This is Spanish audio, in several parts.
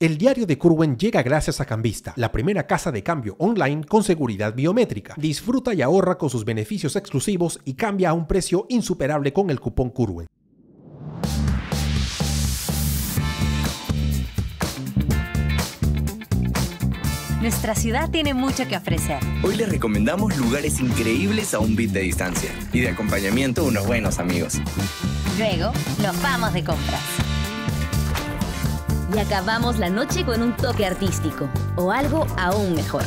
El diario de Curwen llega gracias a Cambista, la primera casa de cambio online con seguridad biométrica. Disfruta y ahorra con sus beneficios exclusivos y cambia a un precio insuperable con el cupón Curwen. Nuestra ciudad tiene mucho que ofrecer. Hoy les recomendamos lugares increíbles a un bit de distancia y de acompañamiento unos buenos amigos. Luego, nos vamos de compras y acabamos la noche con un toque artístico o algo aún mejor.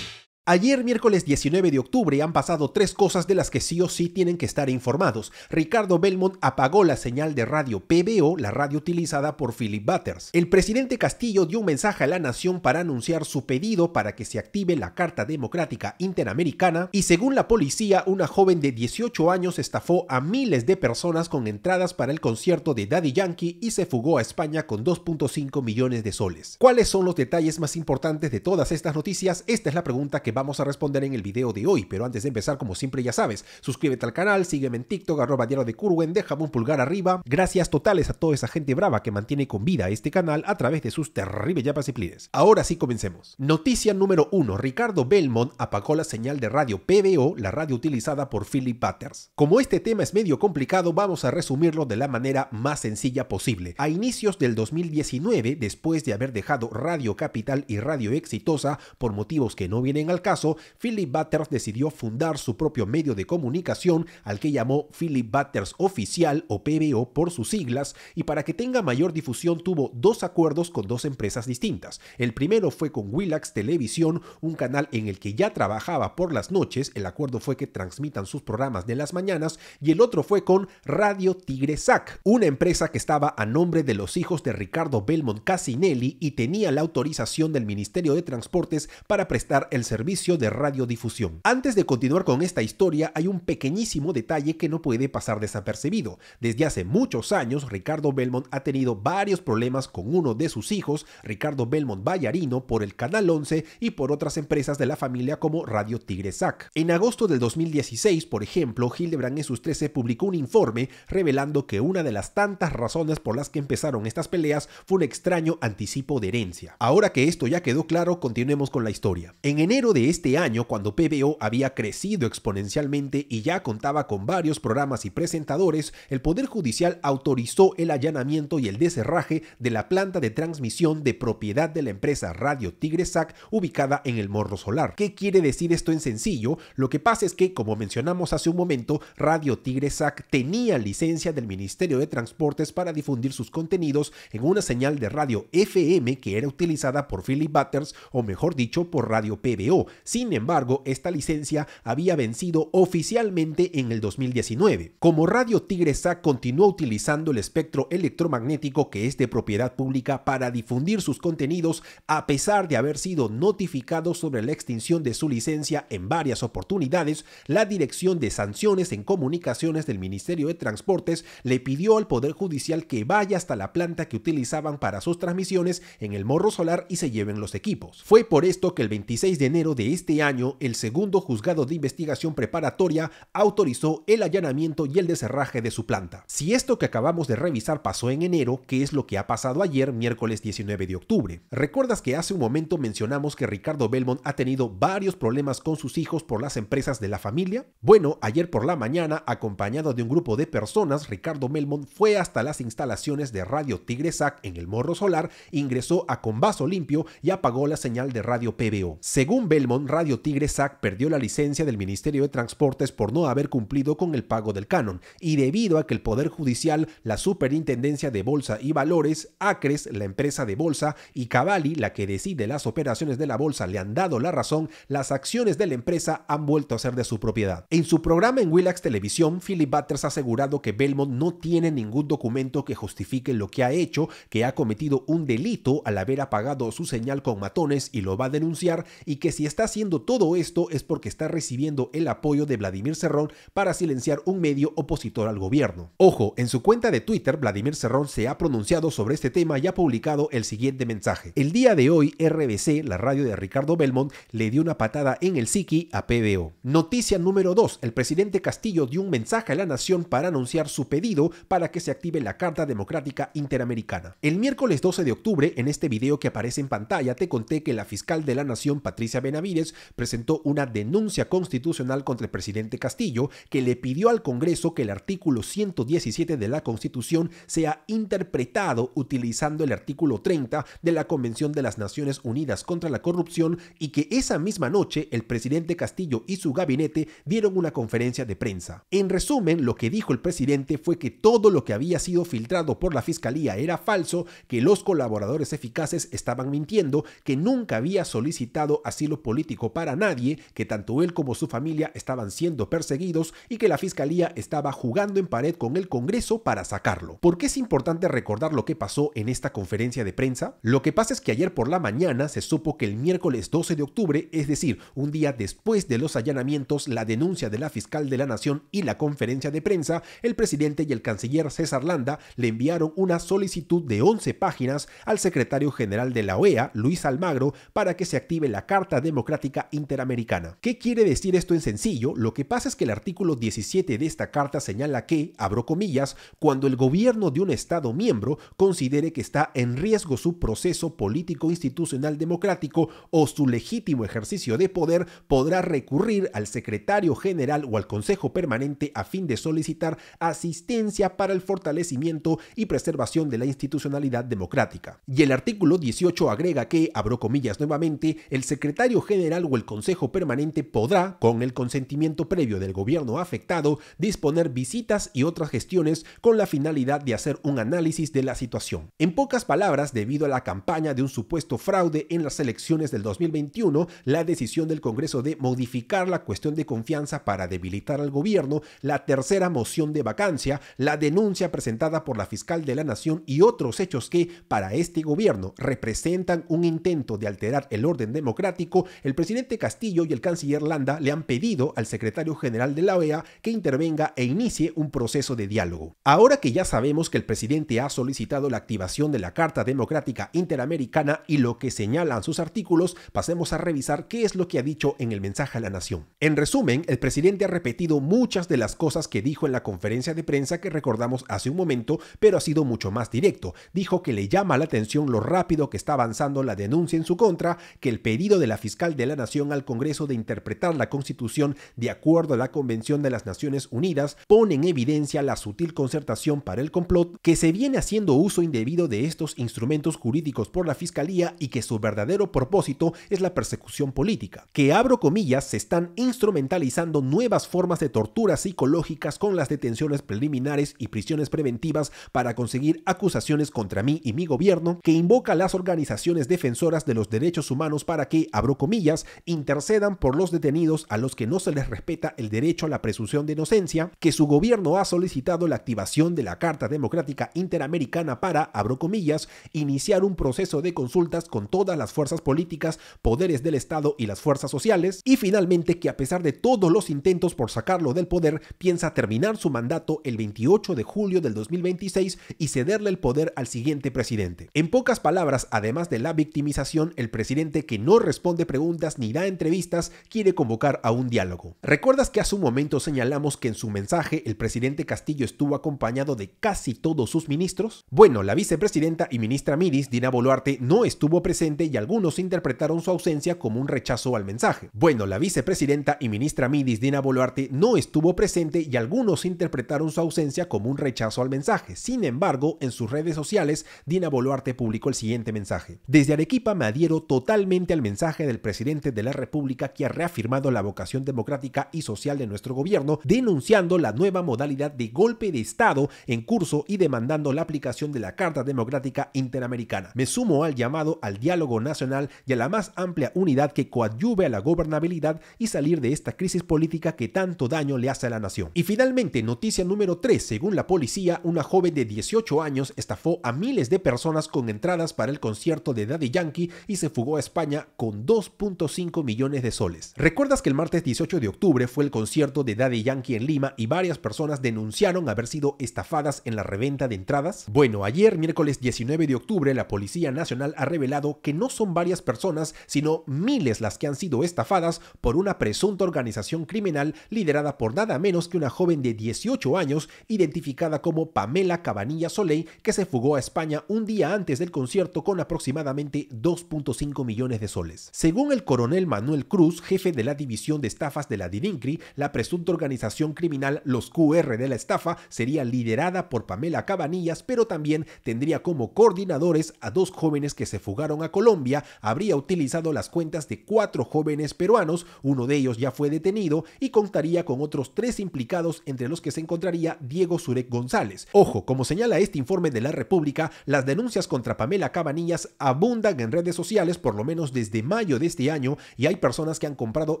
Ayer miércoles 19 de octubre han pasado tres cosas de las que sí o sí tienen que estar informados. Ricardo Belmont apagó la señal de radio PBO, la radio utilizada por Philip Butters. El presidente Castillo dio un mensaje a la nación para anunciar su pedido para que se active la Carta Democrática Interamericana y según la policía, una joven de 18 años estafó a miles de personas con entradas para el concierto de Daddy Yankee y se fugó a España con 2.5 millones de soles. ¿Cuáles son los detalles más importantes de todas estas noticias? Esta es la pregunta que va vamos a responder en el video de hoy. Pero antes de empezar, como siempre ya sabes, suscríbete al canal, sígueme en TikTok, arroba diario de Curwen, déjame un pulgar arriba. Gracias totales a toda esa gente brava que mantiene con vida este canal a través de sus terribles yapas y plides. Ahora sí comencemos. Noticia número 1. Ricardo Belmont apagó la señal de radio PBO, la radio utilizada por Philip Butters. Como este tema es medio complicado, vamos a resumirlo de la manera más sencilla posible. A inicios del 2019, después de haber dejado Radio Capital y Radio Exitosa por motivos que no vienen al caso, Philip Butters decidió fundar su propio medio de comunicación al que llamó Philip Butters Oficial o PBO por sus siglas y para que tenga mayor difusión tuvo dos acuerdos con dos empresas distintas. El primero fue con Willax Televisión, un canal en el que ya trabajaba por las noches, el acuerdo fue que transmitan sus programas de las mañanas y el otro fue con Radio Tigresac, una empresa que estaba a nombre de los hijos de Ricardo Belmont Casinelli y tenía la autorización del Ministerio de Transportes para prestar el servicio de radiodifusión. Antes de continuar con esta historia, hay un pequeñísimo detalle que no puede pasar desapercibido. Desde hace muchos años, Ricardo Belmont ha tenido varios problemas con uno de sus hijos, Ricardo Belmont Vallarino, por el Canal 11 y por otras empresas de la familia como Radio Tigre SAC. En agosto del 2016, por ejemplo, Hildebrand en sus 13 publicó un informe revelando que una de las tantas razones por las que empezaron estas peleas fue un extraño anticipo de herencia. Ahora que esto ya quedó claro, continuemos con la historia. En enero de este año, cuando PBO había crecido exponencialmente y ya contaba con varios programas y presentadores, el Poder Judicial autorizó el allanamiento y el deserraje de la planta de transmisión de propiedad de la empresa Radio Tigre SAC ubicada en el Morro Solar. ¿Qué quiere decir esto en sencillo? Lo que pasa es que, como mencionamos hace un momento, Radio Tigre SAC tenía licencia del Ministerio de Transportes para difundir sus contenidos en una señal de radio FM que era utilizada por Philip Butters, o mejor dicho, por Radio PBO. Sin embargo, esta licencia había vencido oficialmente en el 2019. Como Radio Tigre SAC continuó utilizando el espectro electromagnético que es de propiedad pública para difundir sus contenidos a pesar de haber sido notificado sobre la extinción de su licencia en varias oportunidades, la Dirección de Sanciones en Comunicaciones del Ministerio de Transportes le pidió al Poder Judicial que vaya hasta la planta que utilizaban para sus transmisiones en el Morro Solar y se lleven los equipos. Fue por esto que el 26 de enero de este año, el segundo juzgado de investigación preparatoria autorizó el allanamiento y el deserraje de su planta. Si esto que acabamos de revisar pasó en enero, ¿qué es lo que ha pasado ayer, miércoles 19 de octubre? ¿Recuerdas que hace un momento mencionamos que Ricardo Belmont ha tenido varios problemas con sus hijos por las empresas de la familia? Bueno, ayer por la mañana, acompañado de un grupo de personas, Ricardo Belmont fue hasta las instalaciones de Radio Tigresac en el Morro Solar, ingresó a Con Vaso Limpio y apagó la señal de radio PBO. Según Belmont, Radio Tigre SAC perdió la licencia del Ministerio de Transportes por no haber cumplido con el pago del canon y debido a que el Poder Judicial, la Superintendencia de Bolsa y Valores, Acres, la empresa de bolsa y Cavalli, la que decide las operaciones de la bolsa, le han dado la razón, las acciones de la empresa han vuelto a ser de su propiedad. En su programa en Willax Televisión, Philip Butters ha asegurado que Belmont no tiene ningún documento que justifique lo que ha hecho, que ha cometido un delito al haber apagado su señal con matones y lo va a denunciar y que si está haciendo todo esto es porque está recibiendo el apoyo de Vladimir Serrón para silenciar un medio opositor al gobierno. Ojo, en su cuenta de Twitter, Vladimir Serrón se ha pronunciado sobre este tema y ha publicado el siguiente mensaje. El día de hoy, RBC, la radio de Ricardo Belmont, le dio una patada en el psiqui a PBO. Noticia número 2. El presidente Castillo dio un mensaje a la nación para anunciar su pedido para que se active la Carta Democrática Interamericana. El miércoles 12 de octubre, en este video que aparece en pantalla, te conté que la fiscal de la nación, Patricia Benavides, presentó una denuncia constitucional contra el presidente Castillo que le pidió al Congreso que el artículo 117 de la Constitución sea interpretado utilizando el artículo 30 de la Convención de las Naciones Unidas contra la Corrupción y que esa misma noche el presidente Castillo y su gabinete dieron una conferencia de prensa. En resumen, lo que dijo el presidente fue que todo lo que había sido filtrado por la Fiscalía era falso, que los colaboradores eficaces estaban mintiendo, que nunca había solicitado asilo político para nadie, que tanto él como su familia estaban siendo perseguidos y que la fiscalía estaba jugando en pared con el Congreso para sacarlo. ¿Por qué es importante recordar lo que pasó en esta conferencia de prensa? Lo que pasa es que ayer por la mañana se supo que el miércoles 12 de octubre, es decir, un día después de los allanamientos, la denuncia de la fiscal de la Nación y la conferencia de prensa, el presidente y el canciller César Landa le enviaron una solicitud de 11 páginas al secretario general de la OEA, Luis Almagro, para que se active la Carta Democrática Interamericana. ¿Qué quiere decir esto en sencillo? Lo que pasa es que el artículo 17 de esta carta señala que, abro comillas, cuando el gobierno de un Estado miembro considere que está en riesgo su proceso político institucional democrático o su legítimo ejercicio de poder, podrá recurrir al secretario general o al Consejo Permanente a fin de solicitar asistencia para el fortalecimiento y preservación de la institucionalidad democrática. Y el artículo 18 agrega que, abro comillas nuevamente, el secretario General o el Consejo Permanente podrá, con el consentimiento previo del gobierno afectado, disponer visitas y otras gestiones con la finalidad de hacer un análisis de la situación. En pocas palabras, debido a la campaña de un supuesto fraude en las elecciones del 2021, la decisión del Congreso de modificar la cuestión de confianza para debilitar al gobierno, la tercera moción de vacancia, la denuncia presentada por la fiscal de la Nación y otros hechos que, para este gobierno, representan un intento de alterar el orden democrático, el presidente Castillo y el canciller Landa le han pedido al secretario general de la OEA que intervenga e inicie un proceso de diálogo. Ahora que ya sabemos que el presidente ha solicitado la activación de la Carta Democrática Interamericana y lo que señalan sus artículos, pasemos a revisar qué es lo que ha dicho en el mensaje a la nación. En resumen, el presidente ha repetido muchas de las cosas que dijo en la conferencia de prensa que recordamos hace un momento, pero ha sido mucho más directo. Dijo que le llama la atención lo rápido que está avanzando la denuncia en su contra, que el pedido de la fiscal de la Nación al Congreso de interpretar la Constitución de acuerdo a la Convención de las Naciones Unidas pone en evidencia la sutil concertación para el complot que se viene haciendo uso indebido de estos instrumentos jurídicos por la Fiscalía y que su verdadero propósito es la persecución política, que abro comillas se están instrumentalizando nuevas formas de tortura psicológicas con las detenciones preliminares y prisiones preventivas para conseguir acusaciones contra mí y mi gobierno, que invoca a las organizaciones defensoras de los derechos humanos para que, abro comillas, intercedan por los detenidos a los que no se les respeta el derecho a la presunción de inocencia, que su gobierno ha solicitado la activación de la Carta Democrática Interamericana para, abro comillas, iniciar un proceso de consultas con todas las fuerzas políticas, poderes del Estado y las fuerzas sociales, y finalmente que a pesar de todos los intentos por sacarlo del poder, piensa terminar su mandato el 28 de julio del 2026 y cederle el poder al siguiente presidente. En pocas palabras, además de la victimización, el presidente que no responde preguntas ni da entrevistas, quiere convocar a un diálogo. ¿Recuerdas que hace un momento señalamos que en su mensaje el presidente Castillo estuvo acompañado de casi todos sus ministros? Bueno, la vicepresidenta y ministra Midis Dina Boluarte, no estuvo presente y algunos interpretaron su ausencia como un rechazo al mensaje. Bueno, la vicepresidenta y ministra Midis Dina Boluarte, no estuvo presente y algunos interpretaron su ausencia como un rechazo al mensaje. Sin embargo, en sus redes sociales, Dina Boluarte publicó el siguiente mensaje. Desde Arequipa me adhiero totalmente al mensaje del presidente de la República que ha reafirmado la vocación democrática y social de nuestro gobierno, denunciando la nueva modalidad de golpe de Estado en curso y demandando la aplicación de la Carta Democrática Interamericana. Me sumo al llamado al diálogo nacional y a la más amplia unidad que coadyuve a la gobernabilidad y salir de esta crisis política que tanto daño le hace a la nación. Y finalmente, noticia número 3. Según la policía, una joven de 18 años estafó a miles de personas con entradas para el concierto de Daddy Yankee y se fugó a España con dos. 2.5 millones de soles. ¿Recuerdas que el martes 18 de octubre fue el concierto de Daddy Yankee en Lima y varias personas denunciaron haber sido estafadas en la reventa de entradas? Bueno, ayer miércoles 19 de octubre la Policía Nacional ha revelado que no son varias personas, sino miles las que han sido estafadas por una presunta organización criminal liderada por nada menos que una joven de 18 años identificada como Pamela Cabanilla Soleil que se fugó a España un día antes del concierto con aproximadamente 2.5 millones de soles. Según el el coronel Manuel Cruz, jefe de la División de Estafas de la DININCRI, la presunta organización criminal Los QR de la Estafa sería liderada por Pamela Cabanillas, pero también tendría como coordinadores a dos jóvenes que se fugaron a Colombia, habría utilizado las cuentas de cuatro jóvenes peruanos, uno de ellos ya fue detenido, y contaría con otros tres implicados entre los que se encontraría Diego Surek González. Ojo, como señala este informe de la República, las denuncias contra Pamela Cabanillas abundan en redes sociales por lo menos desde mayo de este año año y hay personas que han comprado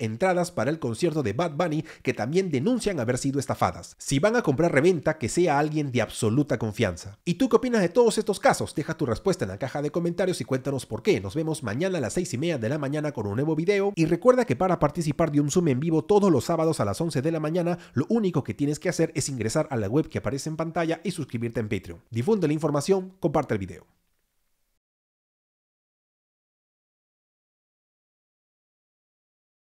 entradas para el concierto de Bad Bunny que también denuncian haber sido estafadas. Si van a comprar reventa, que sea alguien de absoluta confianza. ¿Y tú qué opinas de todos estos casos? Deja tu respuesta en la caja de comentarios y cuéntanos por qué. Nos vemos mañana a las 6 y media de la mañana con un nuevo video y recuerda que para participar de un Zoom en vivo todos los sábados a las 11 de la mañana, lo único que tienes que hacer es ingresar a la web que aparece en pantalla y suscribirte en Patreon. Difunde la información, comparte el video.